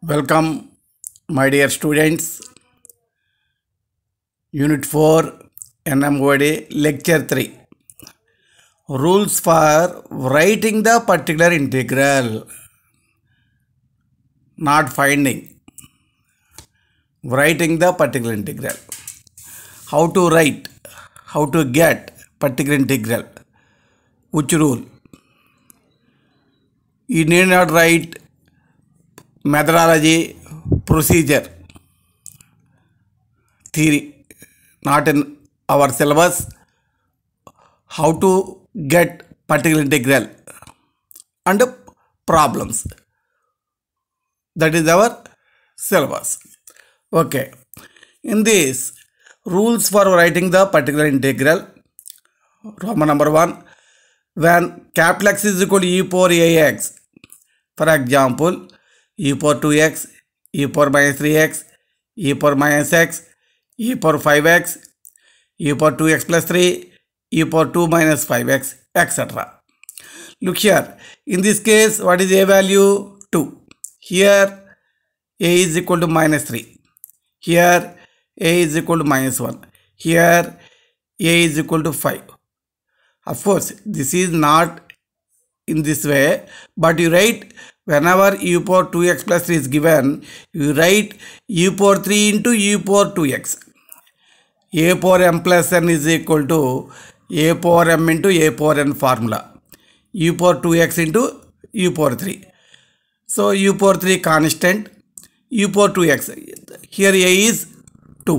Welcome, my dear students. Unit 4, NMOD, Lecture 3. Rules for writing the particular integral, not finding. Writing the particular integral. How to write, how to get particular integral. Which rule? You need not write methodology, procedure, theory, not in our syllabus, how to get particular integral and problems. That is our syllabus. Okay. In this, rules for writing the particular integral, Roman number 1, when capital X is equal to e power ax, for example, e power 2x, e power minus 3x, e power minus x, e power 5x, e power 2x plus 3, e power 2 minus 5x, etc. Look here. In this case, what is a value? 2. Here, a is equal to minus 3. Here, a is equal to minus 1. Here, a is equal to 5. Of course, this is not in this way, but you write whenever u power 2x plus 3 is given, you write u power 3 into u power 2x. a power m plus n is equal to a power m into a power n formula. u power 2x into u power 3. So u power 3 constant, u power 2x. Here a is 2.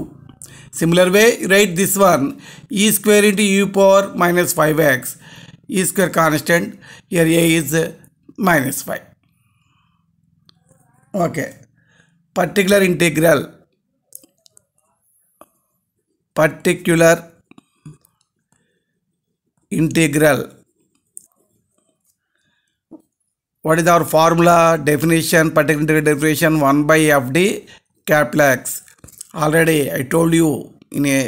Similar way, write this one, e square into u power minus 5x, e square constant, here a is minus 5. Okay particular integral particular integral what is our formula definition particular integral definition one by F D कैप्लेक्स already I told you in a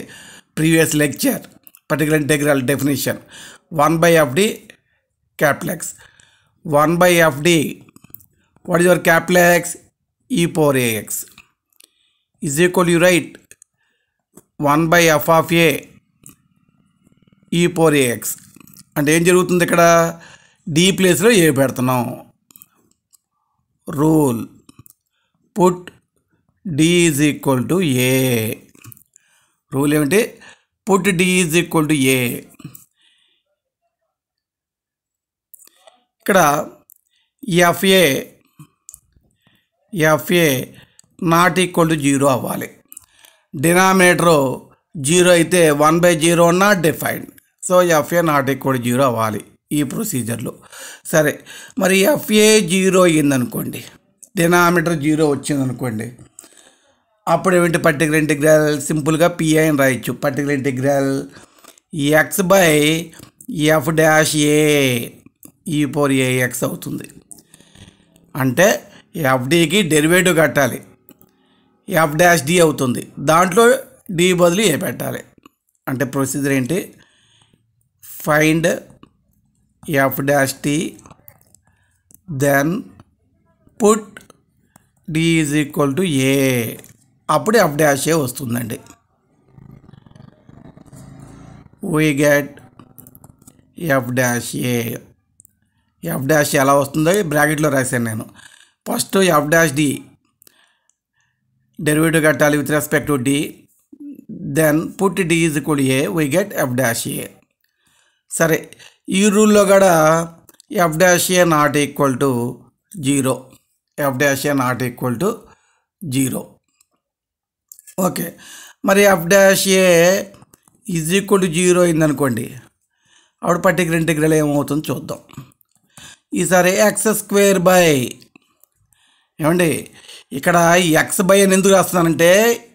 previous lecture particular integral definition one by F D कैप्लेक्स one by F D what is your कैप्लेक्स e power ax is equal you right one by f of a e power ax అంటే ఏం జరుగుతుంది ఇక్కడ D ప్లేస్లో A పెడుతున్నాం rule put D is equal to A rule ఏమిటి put D is equal to A ఇక్కడ FA FA not equal to zero అవ్వాలి denominator zero అయితే one by zero not defined so FA not equal to zero అవ్వాలి ఈ ప్రొసీజర్లో సరే మరి FA zero అయిందనుకోండి డినామినేటర్ జీరో వచ్చిందనుకోండి అప్పుడు ఏమిటి పర్టికులర్ ఇంటిగ్రల్ సింపుల్గా పిఐ అని రాయొచ్చు particular integral X by F dash A e power AX అవుతుంది అంటే ఎఫ్డీకి డెరివేటివ్ కట్టాలి ఎఫ్ డాష్ డి అవుతుంది దాంట్లో డి బదులు ఏ పెట్టాలి అంటే ప్రొసీజర్ ఏంటి find F dash T then put D is equal to A అప్పుడు ఎఫ్ డాష్ ఏ వస్తుందండి we get F dash A F dash ఎలా వస్తుందో బ్రాకెట్లో రాశాను నేను first F dash D derivative కట్టాలి with respect to D then put D is equal A we get F dash A సరే ఈ రూల్లో కూడా F dash A not equal to zero F dash A not equal to zero okay మరి F dash A is equal to zero అయిందనుకోండి అప్పుడు particular integral ఏమవుతుందో చూద్దాం ఈసారి ఎక్స్ స్క్వేర్ బై ఏమండి ఇక్కడ ఈ ఎక్స్ బై అని ఎందుకు రాస్తున్నానంటే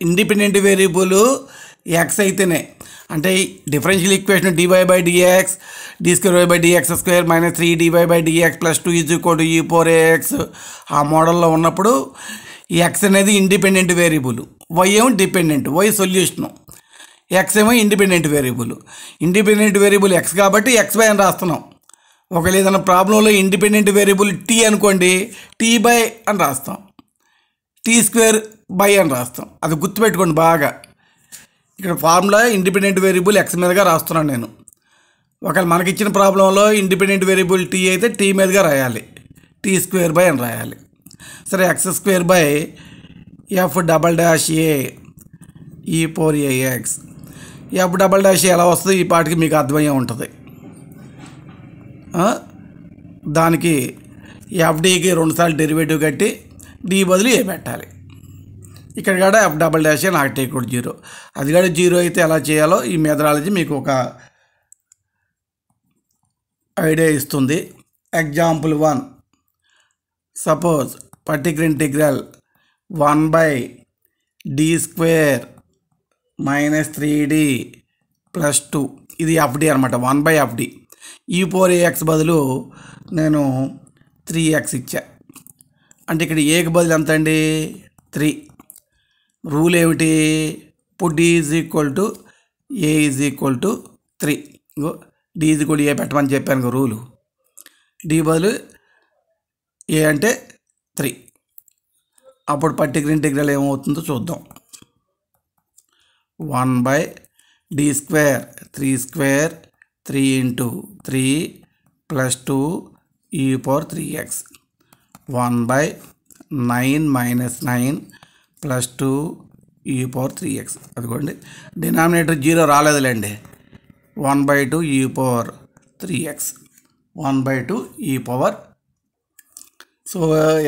ఇండిపెండెంట్ వేరియబుల్ ఎక్స్ అయితేనే అంటే differential equation DY by DX D square Y by DX square minus three DY by DX plus two is equal to e power X ఆ మోడల్లో ఉన్నప్పుడు ఎక్స్ అనేది ఇండిపెండెంట్ వేరియబుల్ వై ఏమో dependent Y solution X ఏమో independent variable independent variable X కాబట్టి X by అని రాస్తున్నాం ఒకవేళ ఏదైనా ప్రాబ్లంలో ఇండిపెండెంట్ వేరియబుల్ టీ అనుకోండి టీ బై అని రాస్తాం టీ స్క్వేర్ బై అని రాస్తాం అది గుర్తుపెట్టుకోండి బాగా ఇక్కడ ఫార్ములా ఇండిపెండెంట్ వేరియబుల్ ఎక్స్ మీదుగా రాస్తున్నాను నేను ఒకవేళ మనకిచ్చిన ప్రాబ్లంలో ఇండిపెండెంట్ వేరియబుల్ టీ అయితే టీ మీదుగా రాయాలి టీ స్క్వేర్ బై అని రాయాలి సరే X square by F double dash A e power X F double dash ఎలా వస్తుంది ఈ పాటికి మీకు అర్థమయ్యే ఉంటుంది దానికి ఎఫ్డీకి రెండుసార్లు డెరివేటివ్ కట్టి డీ బదులు ఏ పెట్టాలి ఇక్కడ కూడా ఎఫ్ డబల్ డాష్ నాకు కూడా జీరో అది కూడా జీరో అయితే ఎలా చేయాలో ఈ మెథడాలజీ మీకు ఒక ఐడియా ఇస్తుంది example one suppose particular integral one by D square minus three D plus two ఇది ఎఫ్డి అనమాట one by FD e power ax బదులు నేను త్రీ ఎక్స్ ఇచ్చా అంటే ఇక్కడ ఏకి బదులు ఎంత అండి త్రీ రూల్ ఏమిటి ఇప్పుడు D is equal to A is equal to three D is equal A పెట్టమని చెప్పాను రూలు డి బదులు ఏ అంటే త్రీ అప్పుడు పర్టికులర్ ఇంటిగ్రల్ ఏమవుతుందో చూద్దాం one by D square three square three into three plus two e power three X one by nine minus nine plus two e power three X అదిగోండి denominator zero రాలేదులేండి one by two e power three X one by two e power so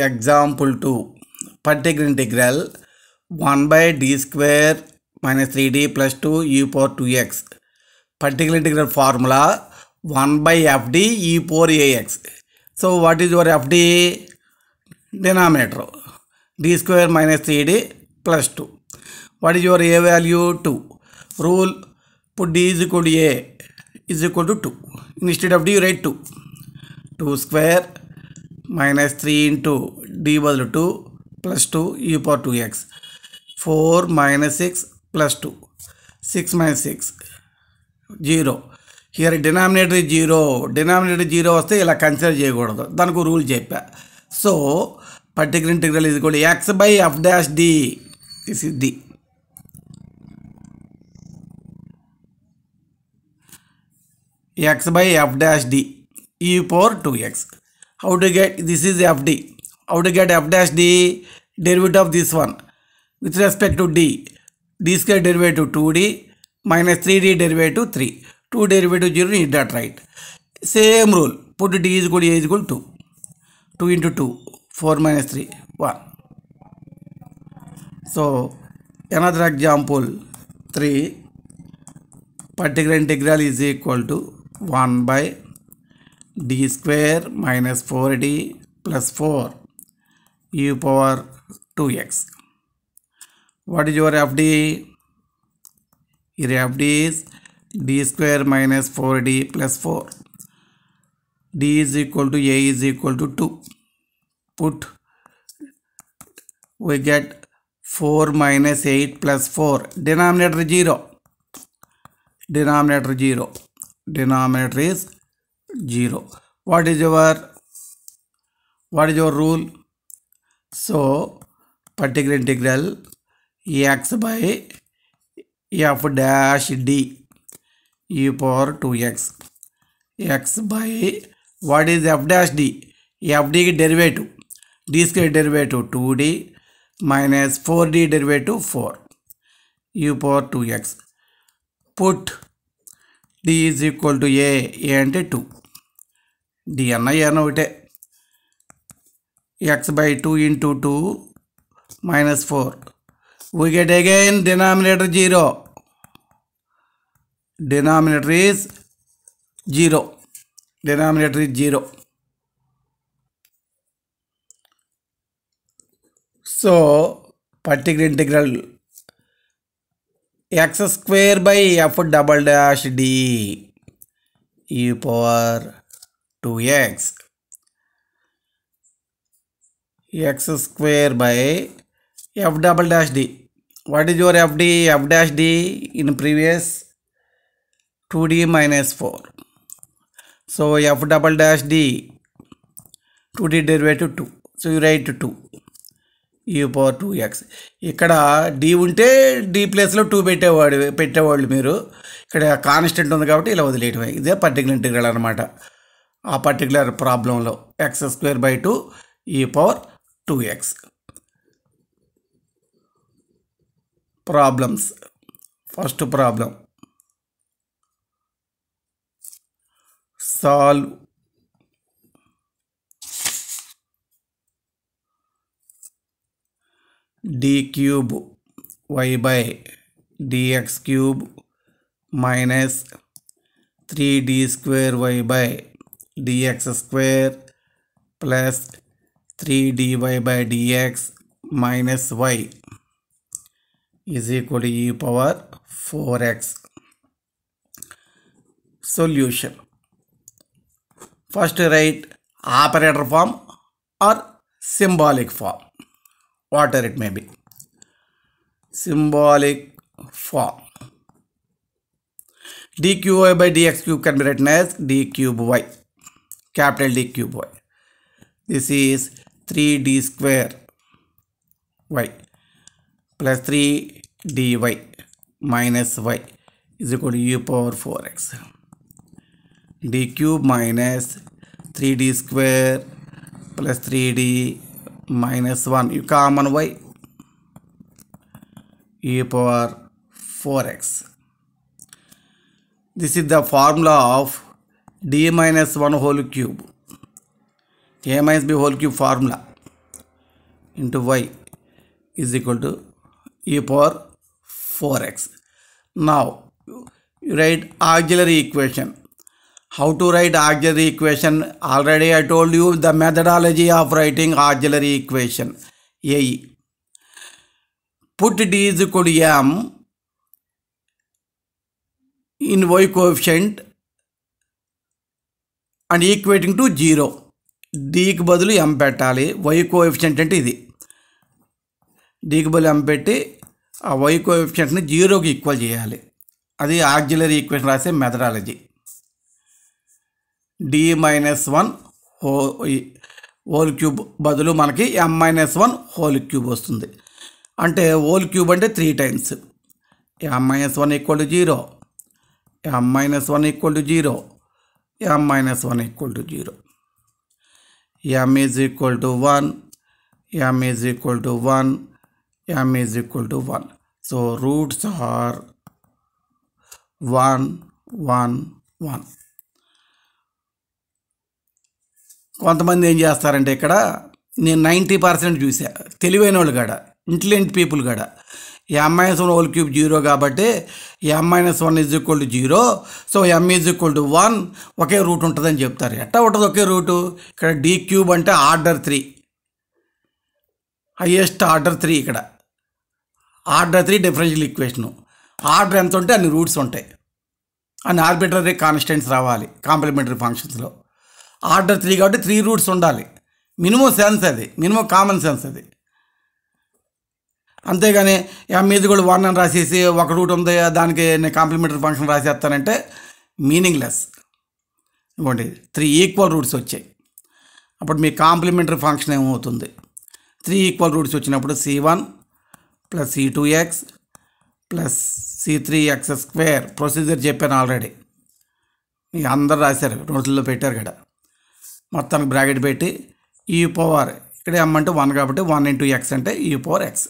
example two particular integral one by D square minus three D plus two e power two X Particular integral formula 1 by fd e 4 ax. So what is your fd denominator? d square minus 3d plus 2. What is your a value 2? Rule put d is equal to a is equal to 2. Instead of d you write 2. 2 square minus 3 into d was 2 plus 2 e power 2x. 4 minus 6 plus 2. 6 minus 6 zero हिर् denominator zero denominator zero वस्ते इला consider चयकूद दाक rule चप so particular integral is X by F dash D D X by F dash D power two X how to get this is F D how to get F dash D derivate of this one with respect to D D square derivate to D minus 3d derivative 3. 2 derivative 0 Is that right? Same rule. Put d is equal to a is equal to 2. 2 into 2. 4 minus 3. 1. So another example 3. Particular integral is equal to 1 by d square minus 4d plus 4 e power 2x. What is your FD? इधर FD D square minus four D plus four D is equal to A equal to two put we get four minus eight plus four denominator zero denominator zero denominator is zero what is your what is your rule so particular integral X by F dash D e power two X X by what is F dash D ఎఫ్డికి derivative D square derivative two D minus four D derivative four e power two X put D is equal to A A అంటే two D అన్న ఏన ఒకటే X by two into two minus four we get again denominator 0 denominator is 0 denominator is 0 so particular integral x square by f double dash d e power 2x x square by f double dash d what is your fd f in previous two D minus four so F double double dash d 2d derivative 2 so you write 2 e power two X ఇక్కడ D ఉంటే D ప్లేస్లో two పెట్టేవాడు పెట్టేవాళ్ళు మీరు ఇక్కడ constant ఉంది కాబట్టి ఇలా వదిలేయటమే ఇదే పర్టికులర్ ఇంటిగ్రల్ అనమాట ఆ పర్టికులర్ ప్రాబ్లంలో X square by two e power two X problems. First problem. Solve d cube y by dx cube minus 3d square y by dx square plus 3dy by dx minus y is equal to e power 4x. Solution. First write operator form or symbolic form. Whatever it may be. Symbolic form. dqy by dx cube can be written as d cube y. Capital D cube y. This is 3d square y plus three D Y minus Y is equal to e power four X D cube minus three D square plus three D minus one e common Y e power four X this is the formula of D minus one whole cube A minus B whole cube formula into Y is equal to e power 4x. Now write auxiliary equation. How to write auxiliary equation? Already I told you the methodology of writing auxiliary equation. A. Put D is equal to M in Y coefficient and equating to zero డీకి బదులు M పెట్టాలి why coefficient అంటే ఇది డీకి బదులు ఎం పెట్టి ఆ why కోఎఫిషియంట్ని జీరోకి equal చేయాలి అది ఆక్జిలరీ ఈక్వేషన్ రాసే మెథడాలజీ డి మైనస్ వన్ హో హోల్ క్యూబ్ బదులు మనకి m minus one whole cube వస్తుంది అంటే హోల్ క్యూబ్ అంటే three times m minus one equal to zero m minus one equal to zero m minus one equal to zero m is equal to one m is equal to one m is equal to 1 so roots are 1 1 1 కొంతమంది ఏం చేస్తారంటే ఇక్కడ నేను ninety percent చూసా తెలివైన వాళ్ళు కాడ intelligent people కాడ m minus one whole cube zero కాబట్టి m minus one is equal to zero so m is equal to one ఒకే రూట్ ఉంటుందని చెప్తారు ఎట్టా ఉంటుంది ఒకే రూటు ఇక్కడ డీ క్యూబ్ అంటే order three highest order three ఇక్కడ order three differential equation order ఎంత ఉంటే అన్ని రూట్స్ ఉంటాయి అన్ని ఆర్బిటరీ కాన్స్టెంట్స్ రావాలి కాంప్లిమెంటరీ ఫంక్షన్స్లో ఆర్డర్ త్రీ కాబట్టి త్రీ రూట్స్ ఉండాలి మినిమం సెన్స్ అది మినిమం కామన్ సెన్స్ అది అంతేగాని మీద కూడా వన్ అని రాసేసి ఒక రూట్ ఉంది దానికి నేను కాంప్లిమెంటరీ ఫంక్షన్ రాసేస్తానంటే మీనింగ్లెస్ ఇవ్వండి త్రీ ఈక్వల్ రూట్స్ వచ్చాయి అప్పుడు మీ కాంప్లిమెంటరీ ఫంక్షన్ ఏమవుతుంది త్రీ ఈక్వల్ రూట్స్ వచ్చినప్పుడు సి వన్ ప్లస్ ఈ two x plus C three x square procedure చెప్పాను ఆల్రెడీ అందరు రాశారు నోట్స్లో పెట్టారు ఇక్కడ మొత్తానికి బ్రాకెట్ పెట్టి ఈ పవర్ ఇక్కడ ఏమంటే వన్ కాబట్టి వన్ ఇంటూ ఎక్స్ అంటే ఈ పవర్ ఎక్స్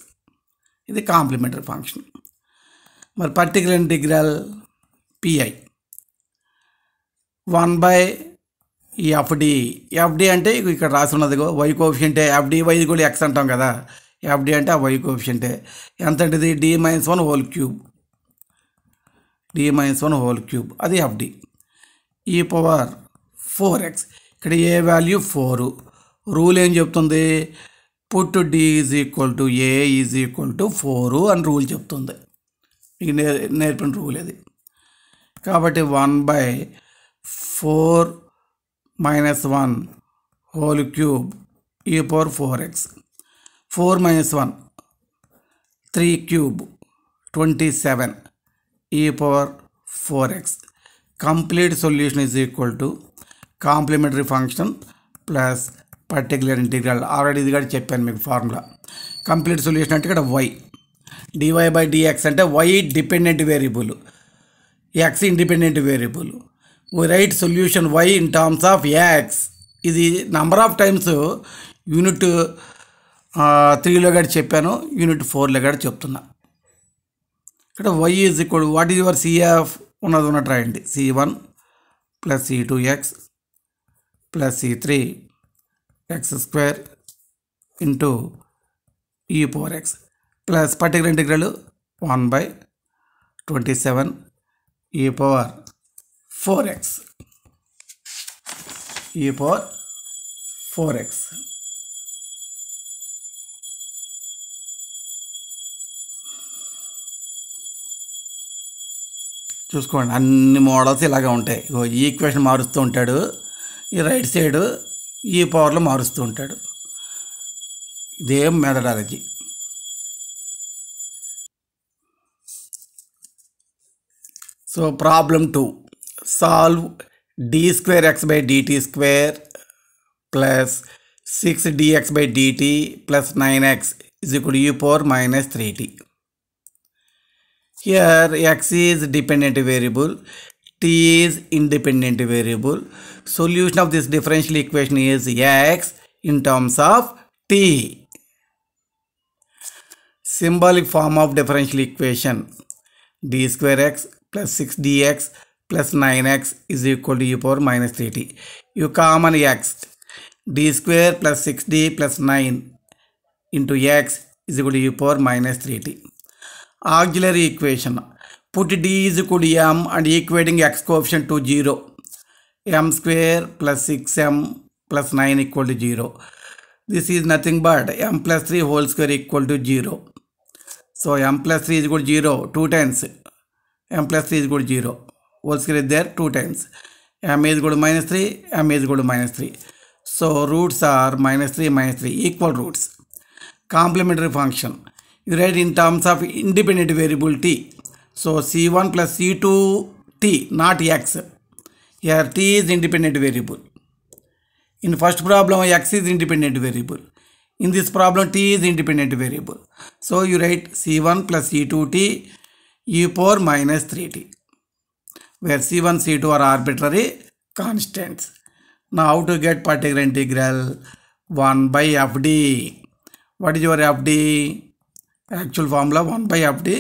ఇది కాంప్లిమెంటరీ ఫంక్షన్ మరి particular integral PI one by ఈ ఎఫ్డి ఎఫ్డి అంటే ఇక్కడ రాసి ఉన్నది వై కోఫిషియంటే ఎఫ్డి వై కూడా ఎక్స్ అంటాం కదా ఎఫ్డి అంటే ఆ వై కోఫిషియంటే ఎంత అంటేది D minus one whole cube D minus one whole cube అది f D e power four x ఇక్కడ ఏ వాల్యూ ఫోరు రూల్ ఏం చెప్తుంది put D is equal to A is equal to four అని రూల్ చెప్తుంది మీకు నేర్ నేర్పిన రూల్ ఇది కాబట్టి one by four minus one whole cube e power four x four minus one three cube twenty seven e power four x complete solution is equal to complementary function plus particular integral already ఇది కూడా చెప్పాను మీకు formula complete solution అంటే ఇక్కడ y d y by d x అంటే y dependent variable x independent variable we write solution y in terms of X ఇది number of times unit త్రీలో కూడా చెప్పాను యూనిట్ ఫోర్లో కూడా చెప్తున్నా ఇక్కడ వై ఈజ్ ఇక్కడ వాట్ ఈజ్ యువర్ సిఎఫ్ ఉన్నది ఉన్నట్టు రాయండి C one plus C two x plus C three x square into e power x plus particular integral one by twenty seven e power four x e power four x చూసుకోండి అన్ని models ఇలాగే ఉంటాయి ఈ equation మారుస్తూ ఉంటాడు ఈ right side ఈ పవర్లో మారుస్తూ ఉంటాడు ఇదేం methodology so problem two solve D square x by d t square plus six d x by d t plus nine x is ఇప్పుడు e power minus three t Here x is dependent variable, t is independent variable. Solution of this differential equation is x in terms of t. Symbolic form of differential equation d square x plus 6 dx plus 9x is equal to u power minus 3t. You common x d square plus 6d plus 9 into x is equal to u power minus 3t auxiliary equation. Put d is equal to m and equating x coefficient to 0. m square plus 6m plus 9 equal to 0. This is nothing but m plus 3 whole square equal to 0. So m plus 3 is equal to 0 2 times m plus 3 is equal to 0. Whole square is there 2 times. m is equal to minus 3, m is equal to minus 3. So roots are minus 3 minus 3 equal roots. Complementary function you write in terms of independent variable t. So c1 plus c2 t not x. Here t is independent variable. In first problem x is independent variable. In this problem t is independent variable. So you write c1 plus c2t e power minus 3t where c1 c2 are arbitrary constants. Now how to get particular integral 1 by fd. What is your fd? actual formula 1 by f d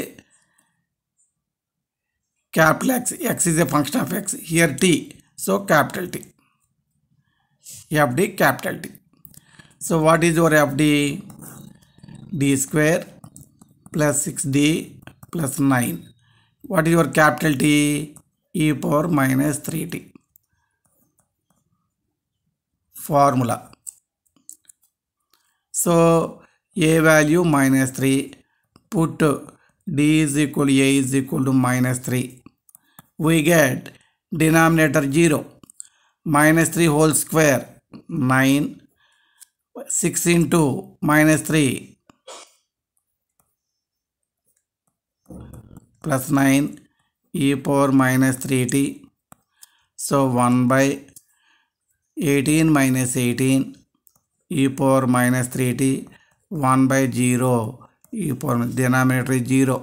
capital x x is a function of x here t so capital t f d capital t so what is your f d d square plus 6d plus 9 what is your capital t e power minus 3t formula so a value minus 3 put d is equal to a is equal to minus 3. We get denominator 0 minus 3 whole square 9 6 into minus 3 plus 9 e power minus 3t. So 1 by 18 minus 18 e power minus 3t 1 by 0 ఈ denominator zero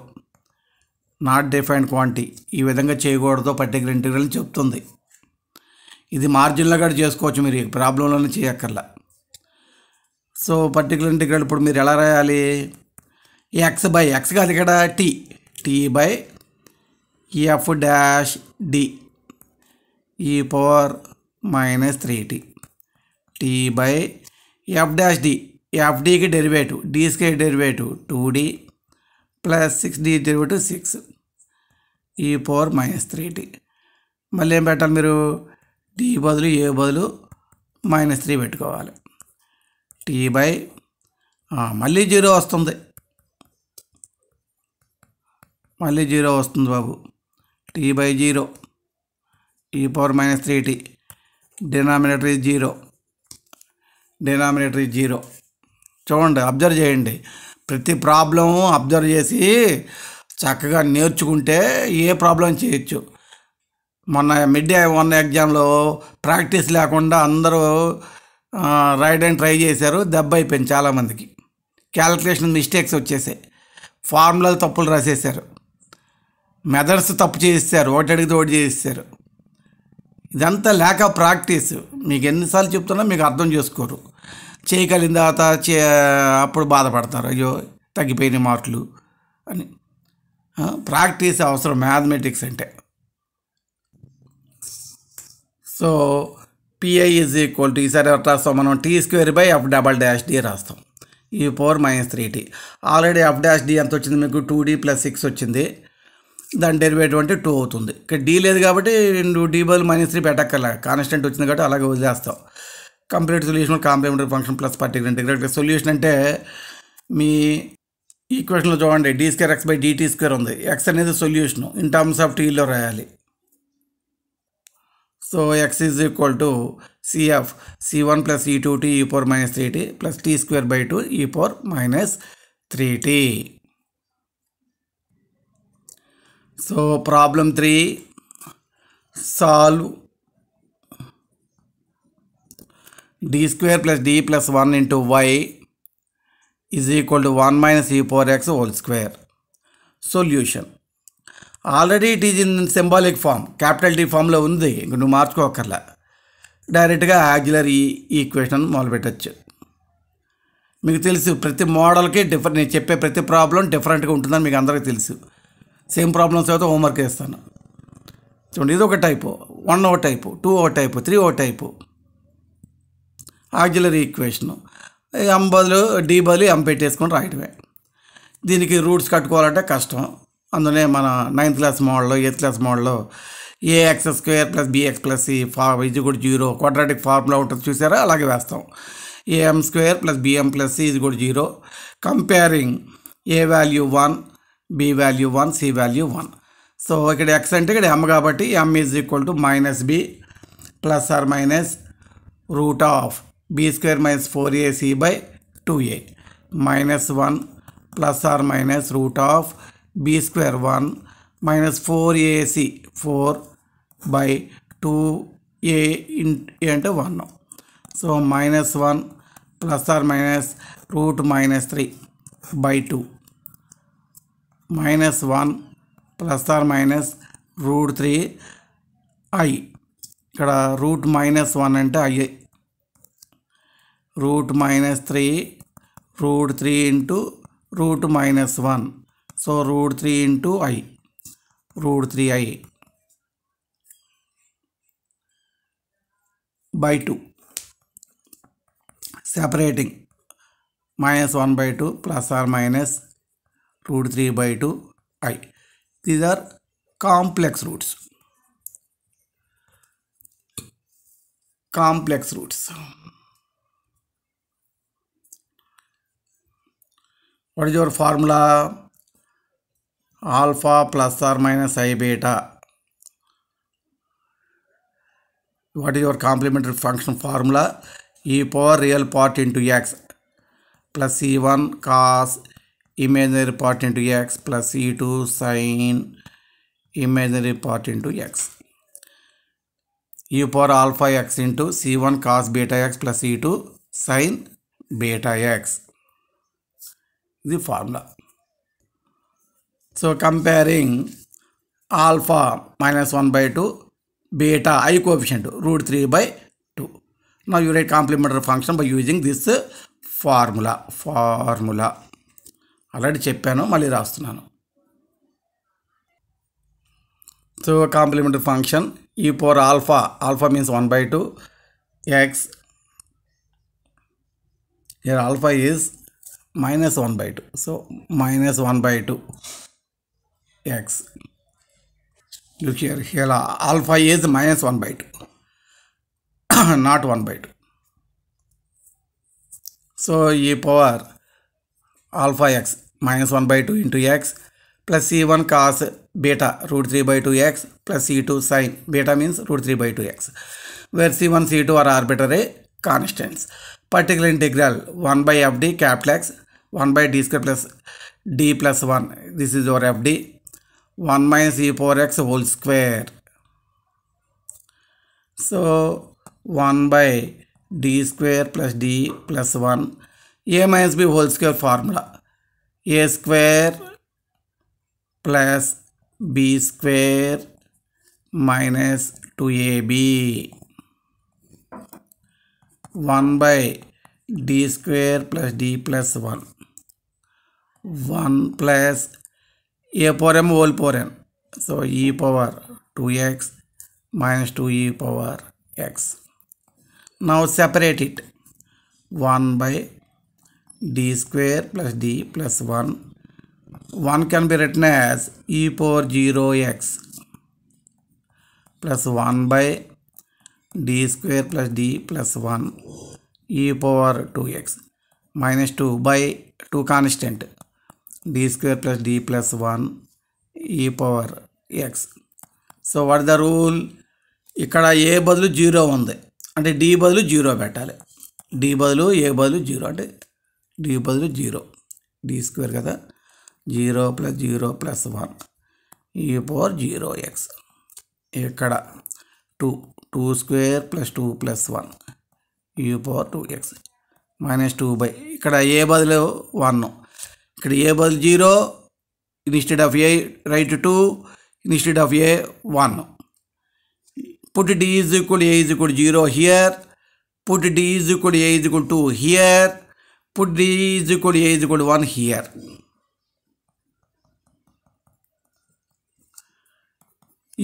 not defined quantity ఈ విధంగా చేయకూడదు particular integral చెప్తుంది ఇది మార్జిన్లో కూడా చేసుకోవచ్చు మీరు ప్రాబ్లంలోనే చేయక్కర్లా సో పర్టికులర్ ఇంటిగ్రల్ ఇప్పుడు మీరు ఎలా రాయాలి ఎక్స్ బై ఎక్స్ కాదు ఇక్కడ t t by F dash D e power minus three t t by F dash D ఎఫ్డీకి డెరివేటివ్ డిస్కే derivative two D plus six D derivative six e power minus three t మళ్ళీ ఏం పెట్టాలి మీరు D బదులు a బదులు minus three పెట్టుకోవాలి t by మళ్ళీ జీరో వస్తుంది మళ్ళీ జీరో వస్తుంది బాబు tea by zero e power minus three t denominator zero denominator zero చూడండి అబ్జర్వ్ చేయండి ప్రతి ప్రాబ్లం అబ్జర్వ్ చేసి చక్కగా నేర్చుకుంటే ఏ ప్రాబ్లం చేయొచ్చు మొన్న మిడ్ డే వన్ ఎగ్జామ్లో ప్రాక్టీస్ లేకుండా అందరూ రైడ్ అండ్ ట్రై చేశారు దెబ్బ అయిపోయింది చాలామందికి క్యాలిక్యులేషన్ మిస్టేక్స్ వచ్చేసాయి ఫార్ములాలు తప్పులు రాసేసారు మెథడ్స్ తప్పు చేయిస్తారు ఒకటి అడిగితే చేయిస్తారు ఇదంతా లేక ప్రాక్టీస్ మీకు ఎన్నిసార్లు చెప్తున్నా మీకు అర్థం చేసుకోరు చేయగలిగిన తర్వాత చే అప్పుడు బాధపడతారు అయ్యో తగ్గిపోయిన మార్కులు అని ప్రాక్టీస్ అవసరం మ్యాథమెటిక్స్ అంటే so PI is equal to ఈసారి రాస్తాం మనం t square by F double dash D రాస్తాం e four minus three t already f dash D ఎంత వచ్చింది మీకు టూ డీ ప్లస్ సిక్స్ వచ్చింది దాని డెరివేటివ్ అంటే టూ అవుతుంది ఇక్కడ డీ లేదు కాబట్టి రెండు డీ బల్ మైనస్ త్రీ పెట్టక్కర్లే కాన్స్టెంట్ వచ్చింది కాబట్టి అలాగే వదిలేస్తాం complete solution complementary function plus particular integrate solution అంటే మీ ఈక్వేషన్లో చూడండి d square x by d t square ఉంది ఎక్స్ అనేది సొల్యూషన్ ఇన్ టర్మ్స్ ఆఫ్ టీలో రాయాలి so x is equal to CF C one plus ఈ two t e four minus three t plus t square by two e four minus three t so problem three solve D square plus D plus one into why is equal to one minus e power x whole square solution already it is in symbolic form capital D ఫామ్లో ఉంది నువ్వు మార్చుకోకర్లా డైరెక్ట్గా యాక్యులర్ ఈ equation మొదలుపెట్టచ్చు మీకు తెలుసు ప్రతి మోడల్కి different నేను చెప్పే ప్రతి ప్రాబ్లం డిఫరెంట్గా ఉంటుందని మీకు అందరికీ తెలుసు సేమ్ ప్రాబ్లమ్స్ అయితే హోంవర్క్ వేస్తాను చూడండి ఇది ఒక టైపు వన్ ఓ టైపు టూ ఓ టైపు త్రీ ఓ టైపు ఆక్జిలరీ ఈక్వేషను ఎం బదులు డి బదులు ఎం పెట్టేసుకొని రాయటమే దీనికి రూట్స్ కట్టుకోవాలంటే కష్టం అందునే మన నైన్త్ క్లాస్ మోడల్లో ఎయిత్ క్లాస్ మోడల్లో a x square plus b x plus c ఫా ఇది కూడా జీరో క్వాడ్రాటిక్ ఫార్ములా ఉంటుంది చూసారా అలాగే వేస్తాం a m square plus b m plus c ఇది కూడా zero comparing a value one b value one c value one so ఇక్కడ ఎక్స్ అంటే ఇక్కడ ఎం కాబట్టి m is equal to minus b plus or minus root of b square minus 4ac by 2a minus 1 plus or minus root of b square 1 minus 4ac 4 by 2a into 1. So minus 1 plus or minus root minus 3 by 2 minus 1 plus or minus root 3 i. ఇక్కడ root minus one అంటే i root minus 3 root 3 into root minus 1 so root 3 into i root 3i by 2 separating minus 1 by 2 plus or minus root 3 by 2 i these are complex roots complex roots what is your formula alpha plus or minus i beta what is your complementary function formula e power real part into x plus e1 cos imaginary part into x plus e2 sine imaginary part into x e power alpha x into c1 cos beta x plus e2 sine beta x the formula. So comparing alpha minus 1 by 2 beta i coefficient root 3 by 2. Now you write complementary function by using this formula formula already చెప్పాను మళ్ళీ రాస్తున్నాను so complementary function e power alpha alpha means one by two x here alpha is minus 1 by 2 so minus 1 by 2 x look here here alpha is minus 1 by 2 not 1 by 2 so e power alpha x minus 1 by 2 into x plus c1 cos beta root 3 by 2x plus c2 sin beta means root 3 by 2x where c1 c2 are arbitrary constants particular integral 1 by fd capital x 1 by d square plus d plus 1 this is your fd 1 minus e power x whole square so 1 by d square plus d plus 1 a minus b whole square formula a square plus b square minus 2ab 1 by d square plus d plus 1 1 plus a power m whole power n. So e power 2x minus 2e power x. Now separate it. 1 by d square plus d plus 1. 1 can be written as e power 0x plus 1 by d square plus d plus 1 e power 2x minus 2 by 2 constant D square plus d plus one e power x so what the rule ఇక్కడ a బదులు zero ఉంది అంటే D బదులు zero పెట్టాలి D బదులు a బదులు zero అంటే D బదులు జీరో డి స్క్వేర్ కదా zero plus zero plus one e power zero x ఇక్కడ two two square plus two plus one e power two x minus two by ఇక్కడ a బదులు one equal zero instead of a write two instead of a one put D is equal zero here put D is equal two here put D is equal one here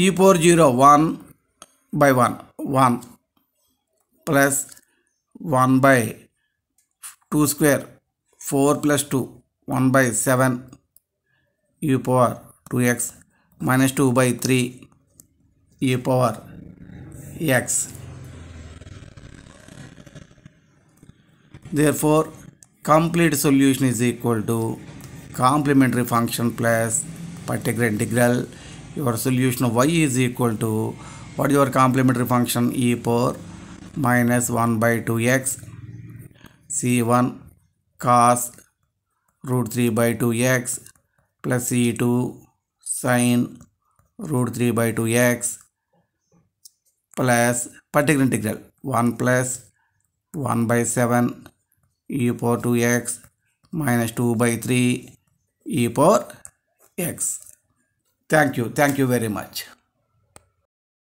e four zero one by one one plus one by two square four plus two 1 by 7 e power 2x minus 2 by 3 e power x. Therefore, complete solution is equal to complementary function plus particular integral. Your solution of y is equal to what your complementary function e power minus 1 by 2x c1 cos root 3 by 2x plus e2 sine root 3 by 2x plus particular integral 1 plus 1 by 7 e power 2x minus 2 by 3 e power x. Thank you. Thank you very much.